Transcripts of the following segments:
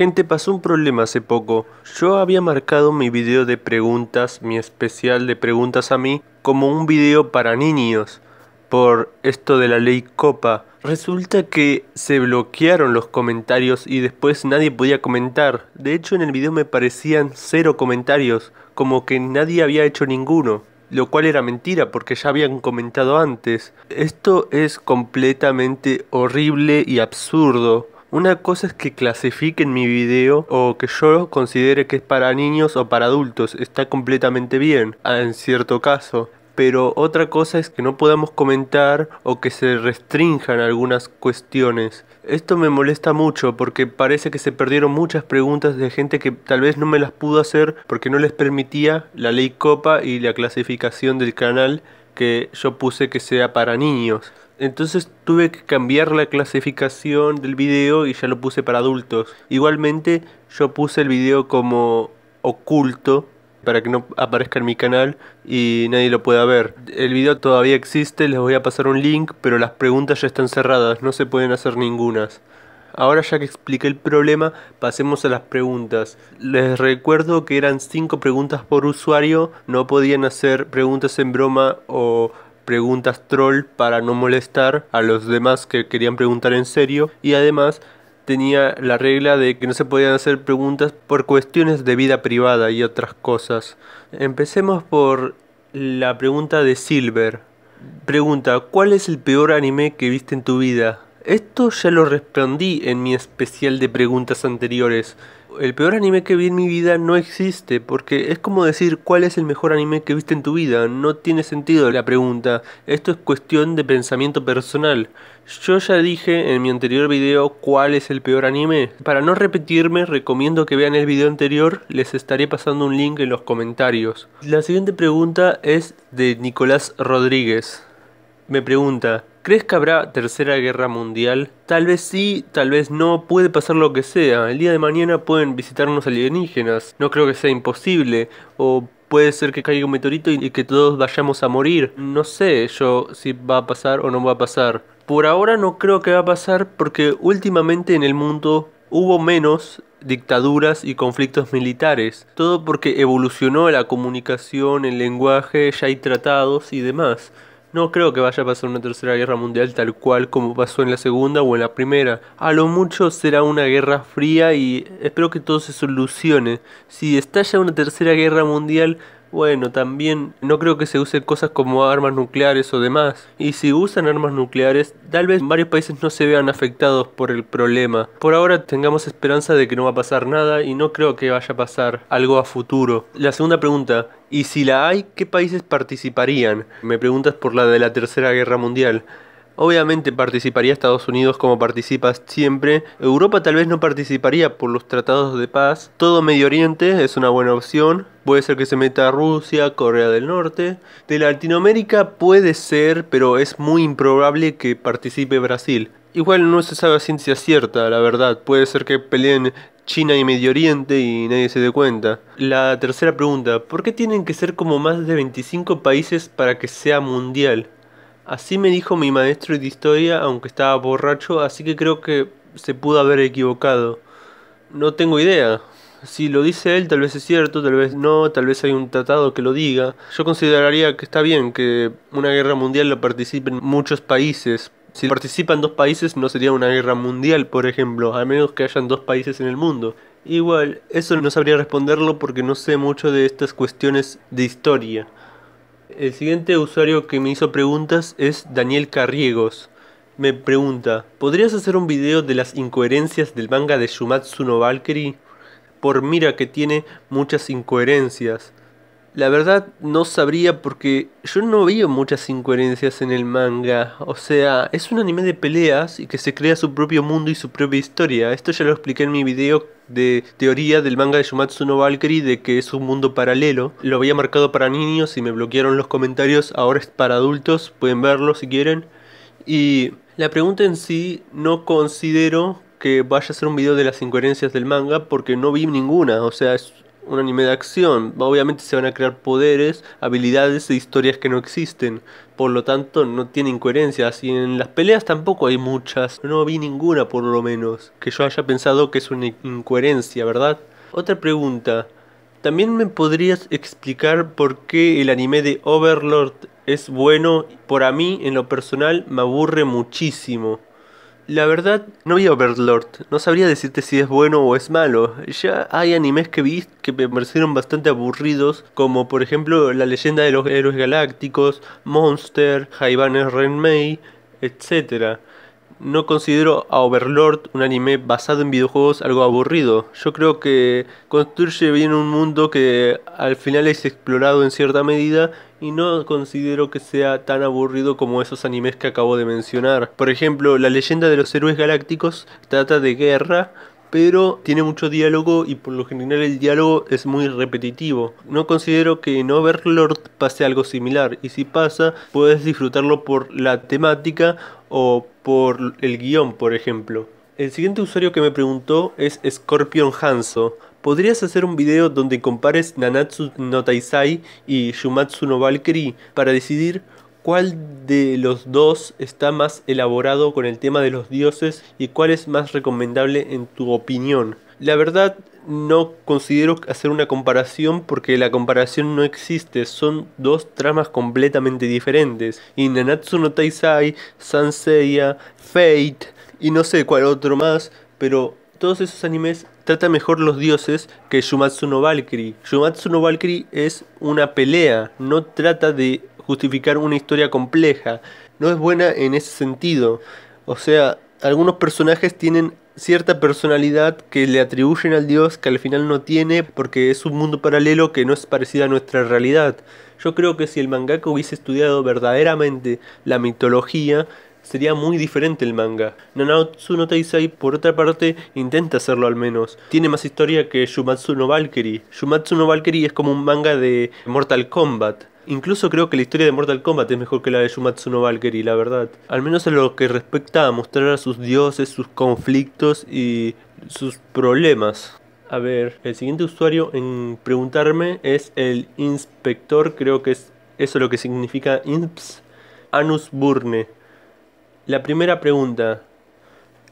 Gente, pasó un problema hace poco. Yo había marcado mi video de preguntas, mi especial de preguntas a mí, como un video para niños, por esto de la ley Copa. Resulta que se bloquearon los comentarios y después nadie podía comentar. De hecho, en el video me parecían cero comentarios, como que nadie había hecho ninguno lo cual era mentira porque ya habían comentado antes. Esto es completamente horrible y absurdo. Una cosa es que clasifiquen mi video o que yo considere que es para niños o para adultos, está completamente bien, ah, en cierto caso. Pero otra cosa es que no podamos comentar o que se restrinjan algunas cuestiones. Esto me molesta mucho porque parece que se perdieron muchas preguntas de gente que tal vez no me las pudo hacer porque no les permitía la ley copa y la clasificación del canal que yo puse que sea para niños. Entonces tuve que cambiar la clasificación del video y ya lo puse para adultos. Igualmente yo puse el video como oculto para que no aparezca en mi canal y nadie lo pueda ver. El video todavía existe, les voy a pasar un link, pero las preguntas ya están cerradas, no se pueden hacer ningunas. Ahora ya que expliqué el problema, pasemos a las preguntas. Les recuerdo que eran 5 preguntas por usuario, no podían hacer preguntas en broma o preguntas troll para no molestar a los demás que querían preguntar en serio y además tenía la regla de que no se podían hacer preguntas por cuestiones de vida privada y otras cosas. Empecemos por la pregunta de Silver. Pregunta, ¿cuál es el peor anime que viste en tu vida? Esto ya lo respondí en mi especial de preguntas anteriores, el peor anime que vi en mi vida no existe, porque es como decir cuál es el mejor anime que viste en tu vida, no tiene sentido la pregunta, esto es cuestión de pensamiento personal. Yo ya dije en mi anterior video cuál es el peor anime, para no repetirme recomiendo que vean el video anterior, les estaré pasando un link en los comentarios. La siguiente pregunta es de Nicolás Rodríguez. Me pregunta, ¿Crees que habrá tercera guerra mundial? Tal vez sí, tal vez no, puede pasar lo que sea. El día de mañana pueden visitarnos alienígenas. No creo que sea imposible. O puede ser que caiga un meteorito y que todos vayamos a morir. No sé yo si va a pasar o no va a pasar. Por ahora no creo que va a pasar porque últimamente en el mundo hubo menos dictaduras y conflictos militares. Todo porque evolucionó la comunicación, el lenguaje, ya hay tratados y demás. No creo que vaya a pasar una tercera guerra mundial tal cual como pasó en la segunda o en la primera. A lo mucho será una guerra fría y espero que todo se solucione. Si estalla una tercera guerra mundial, bueno, también no creo que se usen cosas como armas nucleares o demás. Y si usan armas nucleares, tal vez varios países no se vean afectados por el problema. Por ahora tengamos esperanza de que no va a pasar nada y no creo que vaya a pasar algo a futuro. La segunda pregunta, ¿y si la hay, qué países participarían? Me preguntas por la de la Tercera Guerra Mundial. Obviamente participaría Estados Unidos como participa siempre. Europa tal vez no participaría por los tratados de paz. Todo Medio Oriente es una buena opción. Puede ser que se meta Rusia, Corea del Norte. De Latinoamérica puede ser, pero es muy improbable que participe Brasil. Igual no se sabe a ciencia cierta, la verdad. Puede ser que peleen China y Medio Oriente y nadie se dé cuenta. La tercera pregunta, ¿por qué tienen que ser como más de 25 países para que sea mundial? Así me dijo mi maestro de historia, aunque estaba borracho, así que creo que se pudo haber equivocado. No tengo idea. Si lo dice él, tal vez es cierto, tal vez no, tal vez hay un tratado que lo diga. Yo consideraría que está bien que una guerra mundial lo participen muchos países. Si participan dos países no sería una guerra mundial, por ejemplo, a menos que hayan dos países en el mundo. Igual, eso no sabría responderlo porque no sé mucho de estas cuestiones de historia. El siguiente usuario que me hizo preguntas es Daniel Carriegos. Me pregunta, ¿podrías hacer un video de las incoherencias del manga de Shumatsu no Valkyrie? Por mira que tiene muchas incoherencias. La verdad no sabría porque yo no veo muchas incoherencias en el manga. O sea, es un anime de peleas y que se crea su propio mundo y su propia historia. Esto ya lo expliqué en mi video de teoría del manga de Shumatsu no Valkyrie de que es un mundo paralelo. Lo había marcado para niños y me bloquearon los comentarios. Ahora es para adultos, pueden verlo si quieren. Y la pregunta en sí no considero que vaya a ser un video de las incoherencias del manga porque no vi ninguna. O sea, es un anime de acción. Obviamente se van a crear poderes, habilidades e historias que no existen. Por lo tanto, no tiene incoherencias. Y en las peleas tampoco hay muchas. No vi ninguna, por lo menos. Que yo haya pensado que es una incoherencia, ¿verdad? Otra pregunta. ¿También me podrías explicar por qué el anime de Overlord es bueno? por a mí, en lo personal, me aburre muchísimo. La verdad, no vi Overlord. No sabría decirte si es bueno o es malo. Ya hay animes que vi que me parecieron bastante aburridos, como por ejemplo La leyenda de los héroes galácticos, Monster, Haibane Renmei, etc no considero a Overlord, un anime basado en videojuegos, algo aburrido. Yo creo que construye bien un mundo que al final es explorado en cierta medida y no considero que sea tan aburrido como esos animes que acabo de mencionar. Por ejemplo, La leyenda de los héroes galácticos trata de guerra, pero tiene mucho diálogo y por lo general el diálogo es muy repetitivo. No considero que en Overlord pase algo similar y si pasa puedes disfrutarlo por la temática o por el guión, por ejemplo. El siguiente usuario que me preguntó es Scorpion Hanzo. ¿Podrías hacer un video donde compares Nanatsu no Taisai y Shumatsu no Valkyrie para decidir ¿Cuál de los dos está más elaborado con el tema de los dioses y cuál es más recomendable en tu opinión? La verdad no considero hacer una comparación porque la comparación no existe, son dos tramas completamente diferentes. Y Nanatsu no Taisai, Sanseiya, Fate y no sé cuál otro más, pero todos esos animes tratan mejor los dioses que Shumatsu no Valkyrie. Shumatsu no Valkyrie es una pelea, no trata de justificar una historia compleja. No es buena en ese sentido. O sea, algunos personajes tienen cierta personalidad que le atribuyen al dios que al final no tiene porque es un mundo paralelo que no es parecido a nuestra realidad. Yo creo que si el mangaka hubiese estudiado verdaderamente la mitología, sería muy diferente el manga. Nanatsu no Taizai por otra parte, intenta hacerlo al menos. Tiene más historia que Shumatsu no Valkyrie. Shumatsu no Valkyrie es como un manga de Mortal Kombat. Incluso creo que la historia de Mortal Kombat es mejor que la de Shumatsu no Valkyrie, la verdad. Al menos en lo que respecta a mostrar a sus dioses, sus conflictos y sus problemas. A ver, el siguiente usuario en preguntarme es el inspector, creo que es eso lo que significa INPS, Anus Burne. La primera pregunta,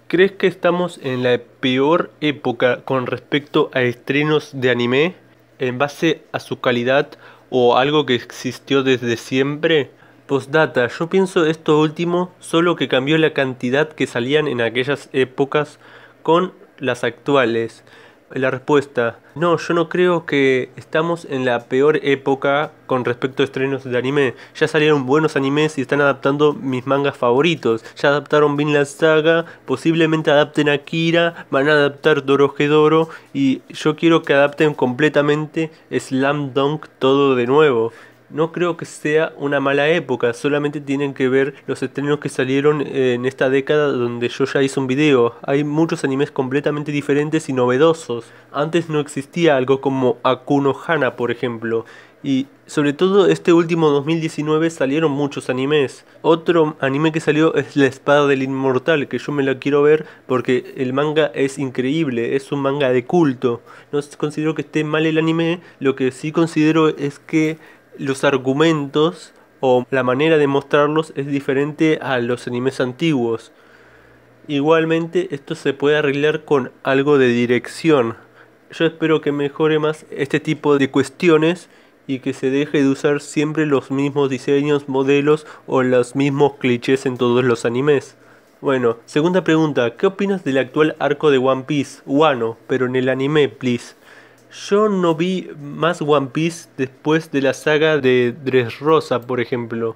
¿crees que estamos en la peor época con respecto a estrenos de anime en base a su calidad o algo que existió desde siempre? Postdata, yo pienso esto último, solo que cambió la cantidad que salían en aquellas épocas con las actuales. La respuesta, no, yo no creo que estamos en la peor época con respecto a estrenos de anime. Ya salieron buenos animes y están adaptando mis mangas favoritos. Ya adaptaron la Saga, posiblemente adapten Akira, van a adaptar Dorohedoro y yo quiero que adapten completamente Slam Dunk todo de nuevo no creo que sea una mala época, solamente tienen que ver los estrenos que salieron eh, en esta década donde yo ya hice un video. Hay muchos animes completamente diferentes y novedosos. Antes no existía algo como Akuno Hana, por ejemplo. Y sobre todo este último 2019 salieron muchos animes. Otro anime que salió es La Espada del Inmortal, que yo me la quiero ver porque el manga es increíble, es un manga de culto. No considero que esté mal el anime, lo que sí considero es que los argumentos o la manera de mostrarlos es diferente a los animes antiguos. Igualmente esto se puede arreglar con algo de dirección. Yo espero que mejore más este tipo de cuestiones y que se deje de usar siempre los mismos diseños, modelos o los mismos clichés en todos los animes. Bueno, segunda pregunta, ¿qué opinas del actual arco de One Piece? Wano, pero en el anime, please. Yo no vi más One Piece después de la saga de Rosa, por ejemplo.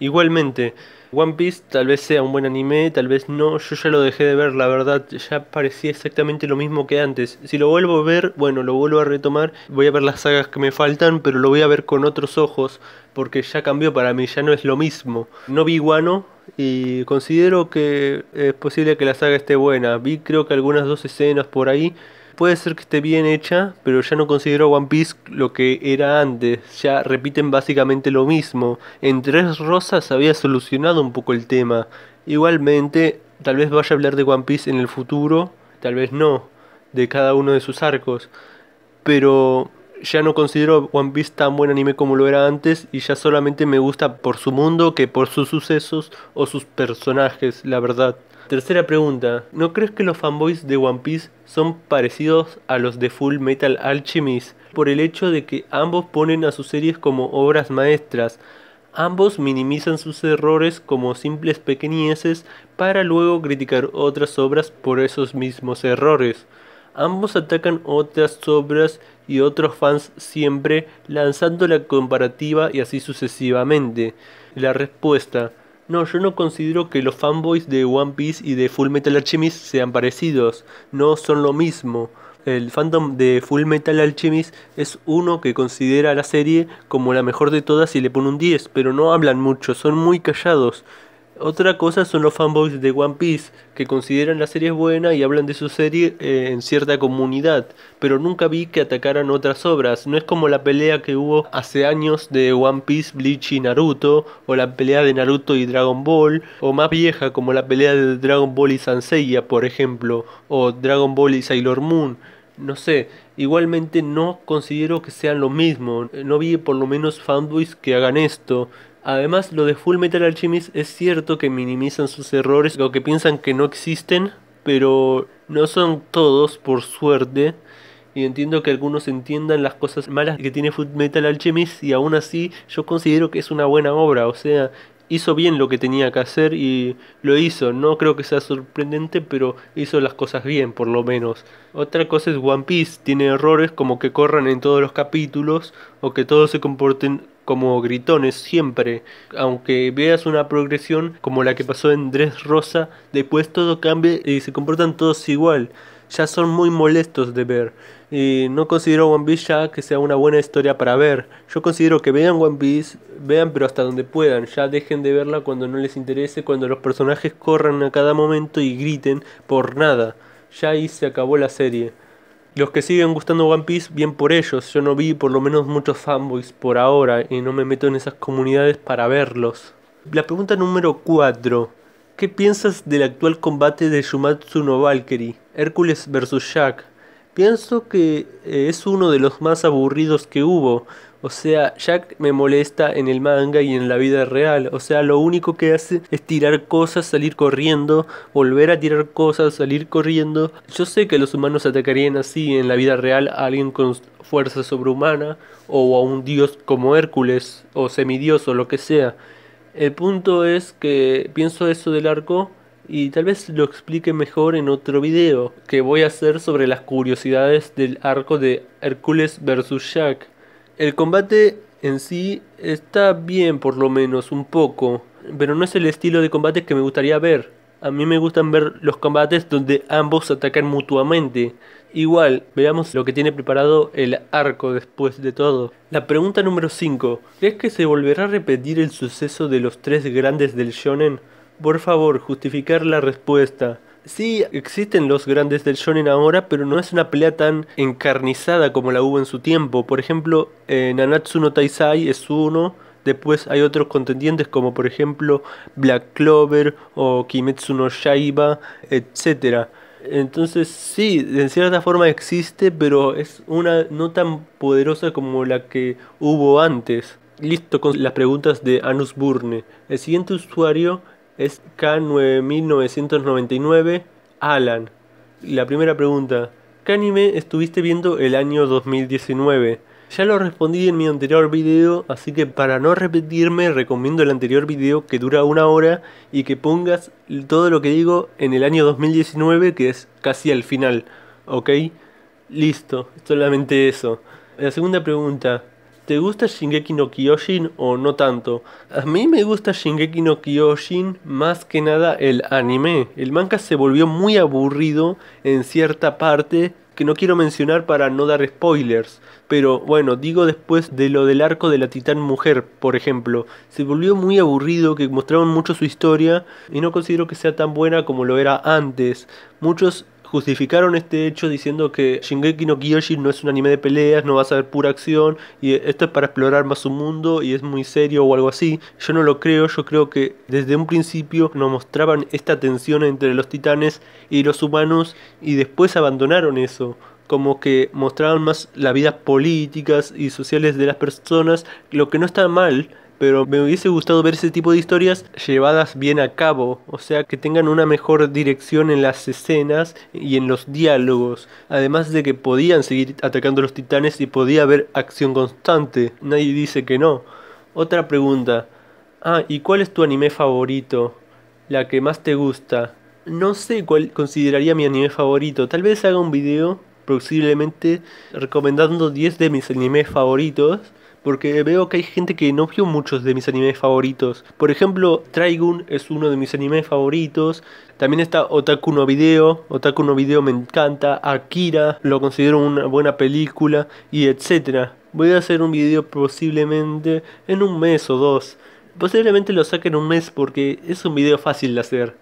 Igualmente, One Piece tal vez sea un buen anime, tal vez no, yo ya lo dejé de ver, la verdad, ya parecía exactamente lo mismo que antes. Si lo vuelvo a ver, bueno, lo vuelvo a retomar, voy a ver las sagas que me faltan, pero lo voy a ver con otros ojos, porque ya cambió para mí, ya no es lo mismo. No vi Guano y considero que es posible que la saga esté buena, vi creo que algunas dos escenas por ahí puede ser que esté bien hecha, pero ya no considero One Piece lo que era antes. Ya repiten básicamente lo mismo. En Tres Rosas había solucionado un poco el tema. Igualmente, tal vez vaya a hablar de One Piece en el futuro, tal vez no, de cada uno de sus arcos. Pero ya no considero One Piece tan buen anime como lo era antes y ya solamente me gusta por su mundo que por sus sucesos o sus personajes, la verdad. Tercera pregunta, ¿no crees que los fanboys de One Piece son parecidos a los de Full Metal Alchemist por el hecho de que ambos ponen a sus series como obras maestras? Ambos minimizan sus errores como simples pequeñeces para luego criticar otras obras por esos mismos errores. Ambos atacan otras obras y otros fans siempre lanzando la comparativa y así sucesivamente. La respuesta, no, yo no considero que los fanboys de One Piece y de Full Metal Alchemist sean parecidos, no son lo mismo. El fandom de Full Metal Alchemist es uno que considera a la serie como la mejor de todas y le pone un 10, pero no hablan mucho, son muy callados. Otra cosa son los fanboys de One Piece, que consideran la serie buena y hablan de su serie eh, en cierta comunidad, pero nunca vi que atacaran otras obras. No es como la pelea que hubo hace años de One Piece, Bleach y Naruto, o la pelea de Naruto y Dragon Ball, o más vieja como la pelea de Dragon Ball y Sanseiya, por ejemplo, o Dragon Ball y Sailor Moon. No sé, igualmente no considero que sean lo mismo. No vi por lo menos fanboys que hagan esto. Además, lo de Full Metal Alchemist es cierto que minimizan sus errores lo que piensan que no existen, pero no son todos, por suerte. Y entiendo que algunos entiendan las cosas malas que tiene Full Metal Alchemist y aún así yo considero que es una buena obra, o sea, hizo bien lo que tenía que hacer y lo hizo. No creo que sea sorprendente, pero hizo las cosas bien, por lo menos. Otra cosa es One Piece. Tiene errores como que corran en todos los capítulos o que todos se comporten como gritones siempre, aunque veas una progresión como la que pasó en Dress Rosa, después todo cambia y se comportan todos igual. Ya son muy molestos de ver. Y no considero One Piece ya que sea una buena historia para ver. Yo considero que vean One Piece, vean pero hasta donde puedan. Ya dejen de verla cuando no les interese, cuando los personajes corran a cada momento y griten por nada. Ya ahí se acabó la serie los que siguen gustando One Piece, bien por ellos. Yo no vi por lo menos muchos fanboys por ahora y no me meto en esas comunidades para verlos. La pregunta número 4. ¿Qué piensas del actual combate de Shumatsu no Valkyrie, Hércules vs. Jack? Pienso que eh, es uno de los más aburridos que hubo. O sea, Jack me molesta en el manga y en la vida real. O sea, lo único que hace es tirar cosas, salir corriendo, volver a tirar cosas, salir corriendo. Yo sé que los humanos atacarían así en la vida real a alguien con fuerza sobrehumana o a un dios como Hércules o semidios o lo que sea. El punto es que pienso eso del arco y tal vez lo explique mejor en otro video que voy a hacer sobre las curiosidades del arco de Hércules vs. Jack. El combate en sí está bien, por lo menos, un poco, pero no es el estilo de combate que me gustaría ver. A mí me gustan ver los combates donde ambos atacan mutuamente. Igual, veamos lo que tiene preparado el arco después de todo. La pregunta número 5. ¿Crees que se volverá a repetir el suceso de los tres grandes del shonen? Por favor, justificar la respuesta. Sí, existen los grandes del shonen ahora, pero no es una pelea tan encarnizada como la hubo en su tiempo. Por ejemplo, Nanatsuno eh, Nanatsu no Taisai es uno, después hay otros contendientes como por ejemplo Black Clover o Kimetsu no Yaiba, etcétera. Entonces sí, en cierta forma existe, pero es una no tan poderosa como la que hubo antes. Listo con las preguntas de Anus Burne. El siguiente usuario es K9999 Alan. La primera pregunta, ¿qué anime estuviste viendo el año 2019? Ya lo respondí en mi anterior video, así que para no repetirme recomiendo el anterior video que dura una hora y que pongas todo lo que digo en el año 2019 que es casi al final, ¿ok? Listo, solamente eso. La segunda pregunta, ¿Te gusta Shingeki no Kyojin o no tanto? A mí me gusta Shingeki no Kyojin más que nada el anime. El manga se volvió muy aburrido en cierta parte que no quiero mencionar para no dar spoilers, pero bueno, digo después de lo del arco de la titán mujer, por ejemplo, se volvió muy aburrido que mostraron mucho su historia y no considero que sea tan buena como lo era antes. Muchos justificaron este hecho diciendo que Shingeki no Kyojin no es un anime de peleas, no va a ver pura acción y esto es para explorar más su mundo y es muy serio o algo así. Yo no lo creo, yo creo que desde un principio nos mostraban esta tensión entre los titanes y los humanos y después abandonaron eso como que mostraban más las vidas políticas y sociales de las personas, lo que no está mal, pero me hubiese gustado ver ese tipo de historias llevadas bien a cabo, o sea, que tengan una mejor dirección en las escenas y en los diálogos, además de que podían seguir atacando a los titanes y podía haber acción constante, nadie dice que no. Otra pregunta, ah, ¿y cuál es tu anime favorito? La que más te gusta. No sé cuál consideraría mi anime favorito, tal vez haga un video posiblemente recomendando 10 de mis animes favoritos porque veo que hay gente que no vio muchos de mis animes favoritos. Por ejemplo, Traigun es uno de mis animes favoritos. También está Otaku no Video, Otaku no Video me encanta, Akira, lo considero una buena película y etcétera. Voy a hacer un video posiblemente en un mes o dos. Posiblemente lo saque en un mes porque es un video fácil de hacer.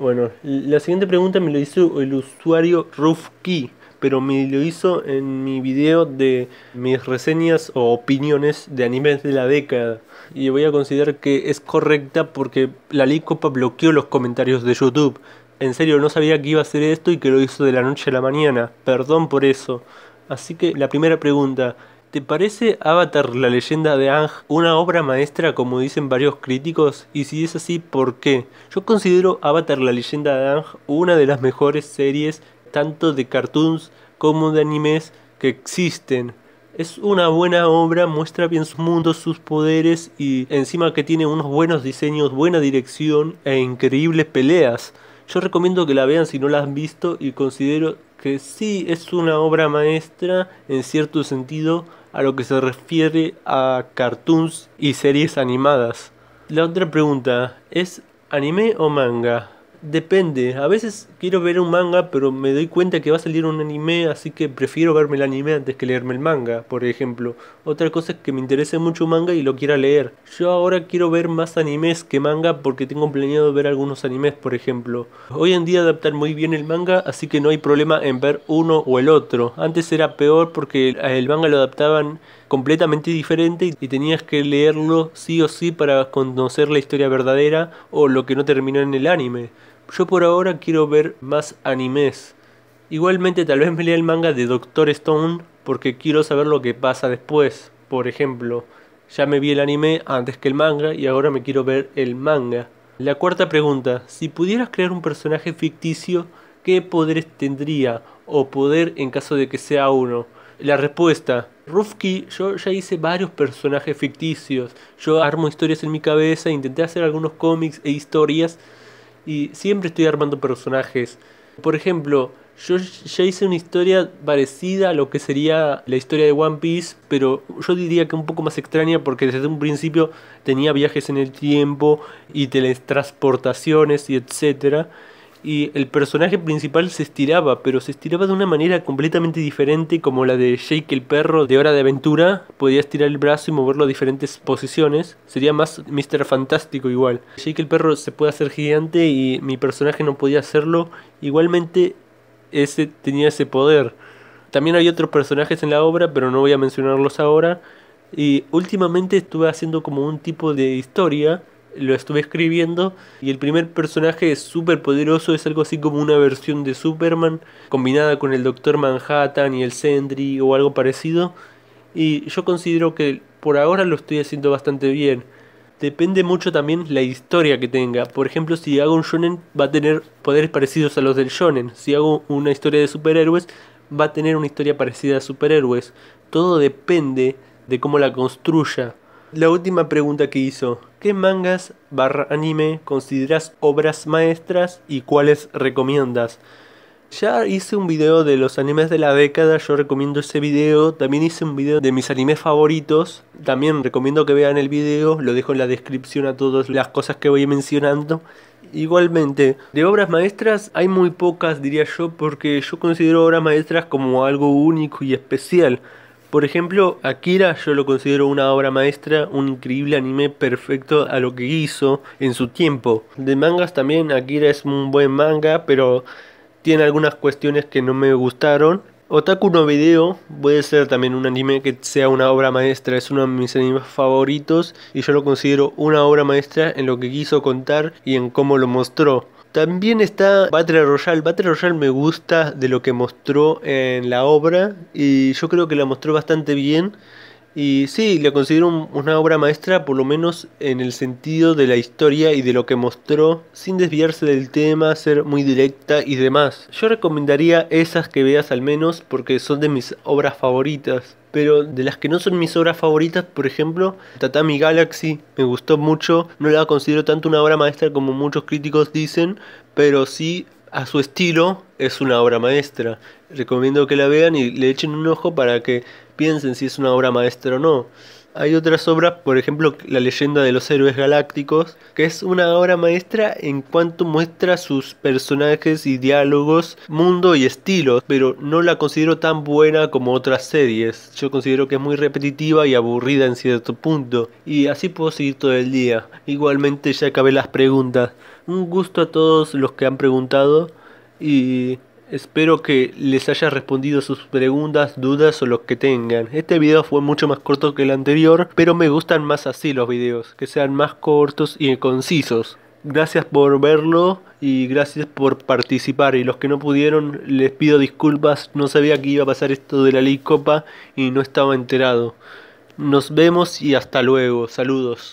Bueno, la siguiente pregunta me lo hizo el usuario Rufki pero me lo hizo en mi video de mis reseñas o opiniones de animes de la década. Y voy a considerar que es correcta porque la ley bloqueó los comentarios de YouTube. En serio, no sabía que iba a hacer esto y que lo hizo de la noche a la mañana. Perdón por eso. Así que la primera pregunta, ¿Te parece Avatar la leyenda de Ang una obra maestra como dicen varios críticos? Y si es así, ¿por qué? Yo considero Avatar la leyenda de Ang una de las mejores series tanto de cartoons como de animes que existen. Es una buena obra, muestra bien su mundo, sus poderes y encima que tiene unos buenos diseños, buena dirección e increíbles peleas. Yo recomiendo que la vean si no la han visto y considero que sí es una obra maestra en cierto sentido a lo que se refiere a cartoons y series animadas. La otra pregunta, ¿es anime o manga? depende. A veces quiero ver un manga, pero me doy cuenta que va a salir un anime, así que prefiero verme el anime antes que leerme el manga, por ejemplo. Otra cosa es que me interese mucho manga y lo quiera leer. Yo ahora quiero ver más animes que manga porque tengo planeado ver algunos animes, por ejemplo. Hoy en día adaptan muy bien el manga, así que no hay problema en ver uno o el otro. Antes era peor porque el manga lo adaptaban completamente diferente y tenías que leerlo sí o sí para conocer la historia verdadera o lo que no terminó en el anime. Yo por ahora quiero ver más animes. Igualmente tal vez me lea el manga de Doctor Stone porque quiero saber lo que pasa después. Por ejemplo, ya me vi el anime antes que el manga y ahora me quiero ver el manga. La cuarta pregunta, si pudieras crear un personaje ficticio, ¿qué poderes tendría o poder en caso de que sea uno? La respuesta. Rufki, yo ya hice varios personajes ficticios. Yo armo historias en mi cabeza, intenté hacer algunos cómics e historias. Y siempre estoy armando personajes. Por ejemplo, yo ya hice una historia parecida a lo que sería la historia de One Piece, pero yo diría que un poco más extraña porque desde un principio tenía viajes en el tiempo y teletransportaciones y etcétera y el personaje principal se estiraba, pero se estiraba de una manera completamente diferente como la de Jake el perro de Hora de Aventura, podía estirar el brazo y moverlo a diferentes posiciones, sería más Mr. Fantástico igual. Jake el perro se puede hacer gigante y mi personaje no podía hacerlo, igualmente ese tenía ese poder. También hay otros personajes en la obra, pero no voy a mencionarlos ahora. Y últimamente estuve haciendo como un tipo de historia lo estuve escribiendo y el primer personaje es súper poderoso es algo así como una versión de Superman combinada con el Doctor Manhattan y el Sendry. o algo parecido y yo considero que por ahora lo estoy haciendo bastante bien. Depende mucho también la historia que tenga. Por ejemplo, si hago un shonen va a tener poderes parecidos a los del shonen. Si hago una historia de superhéroes va a tener una historia parecida a superhéroes. Todo depende de cómo la construya la última pregunta que hizo, ¿qué mangas barra anime consideras obras maestras y cuáles recomiendas? Ya hice un video de los animes de la década, yo recomiendo ese video. También hice un video de mis animes favoritos. También recomiendo que vean el video, lo dejo en la descripción a todas las cosas que voy mencionando. Igualmente, de obras maestras hay muy pocas, diría yo, porque yo considero obras maestras como algo único y especial. Por ejemplo, Akira yo lo considero una obra maestra, un increíble anime perfecto a lo que hizo en su tiempo. De mangas también, Akira es un buen manga, pero tiene algunas cuestiones que no me gustaron. Otaku no Video puede ser también un anime que sea una obra maestra, es uno de mis animes favoritos y yo lo considero una obra maestra en lo que quiso contar y en cómo lo mostró. También está Battle Royale. Battle Royale me gusta de lo que mostró en la obra y yo creo que la mostró bastante bien. Y sí, la considero una obra maestra, por lo menos en el sentido de la historia y de lo que mostró, sin desviarse del tema, ser muy directa y demás. Yo recomendaría esas que veas al menos porque son de mis obras favoritas pero de las que no son mis obras favoritas, por ejemplo, Tatami Galaxy me gustó mucho, no la considero tanto una obra maestra como muchos críticos dicen, pero sí a su estilo es una obra maestra. Recomiendo que la vean y le echen un ojo para que piensen si es una obra maestra o no. Hay otras obras, por ejemplo, La leyenda de los héroes galácticos, que es una obra maestra en cuanto muestra sus personajes y diálogos, mundo y estilo, pero no la considero tan buena como otras series. Yo considero que es muy repetitiva y aburrida en cierto punto, y así puedo seguir todo el día. Igualmente ya acabé las preguntas. Un gusto a todos los que han preguntado y Espero que les haya respondido sus preguntas, dudas o lo que tengan. Este video fue mucho más corto que el anterior, pero me gustan más así los videos, que sean más cortos y concisos. Gracias por verlo y gracias por participar. Y los que no pudieron, les pido disculpas, no sabía que iba a pasar esto de la ley copa y no estaba enterado. Nos vemos y hasta luego. Saludos.